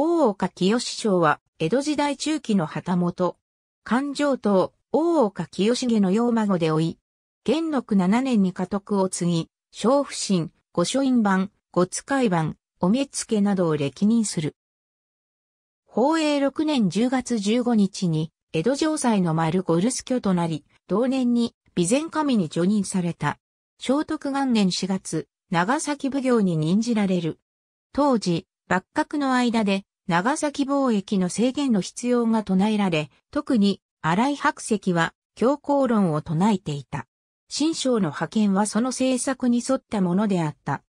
大岡清志賞は、江戸時代中期の旗本。勘定党、大岡清重の養孫で追い、元禄7年に家督を継ぎ、小不審、御書院番、御使い番、お目付けなどを歴任する。宝永6年10月15日に、江戸城塞の丸ゴルス居となり、同年に、備前神に除任された。聖徳元年4月、長崎奉行に任じられる。当時、幕閣の間で、長崎貿易の制限の必要が唱えられ、特に荒井白石は強硬論を唱えていた。新章の派遣はその政策に沿ったものであった。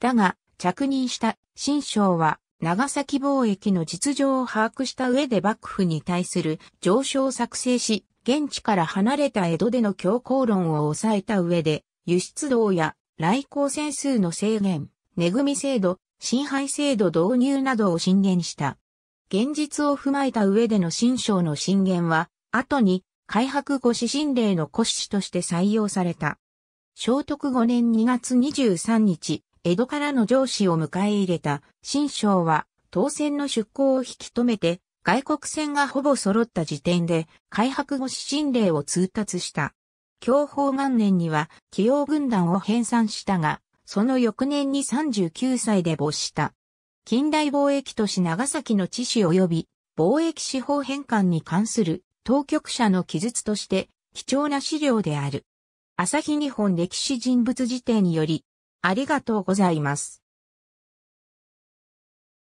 だが、着任した新章は長崎貿易の実情を把握した上で幕府に対する上昇を作成し、現地から離れた江戸での強硬論を抑えた上で、輸出道や来航船数の制限、恵み制度、新廃制度導入などを進言した。現実を踏まえた上での新章の進言は、後に、開白後指針令の骨子として採用された。聖徳5年2月23日、江戸からの上司を迎え入れた新章は、当選の出向を引き止めて、外国船がほぼ揃った時点で、開白後指針令を通達した。享保元年には、起用軍団を編纂したが、その翌年に39歳で没した。近代貿易都市長崎の知事及び貿易司法返還に関する当局者の記述として貴重な資料である。朝日日本歴史人物辞典により、ありがとうございます。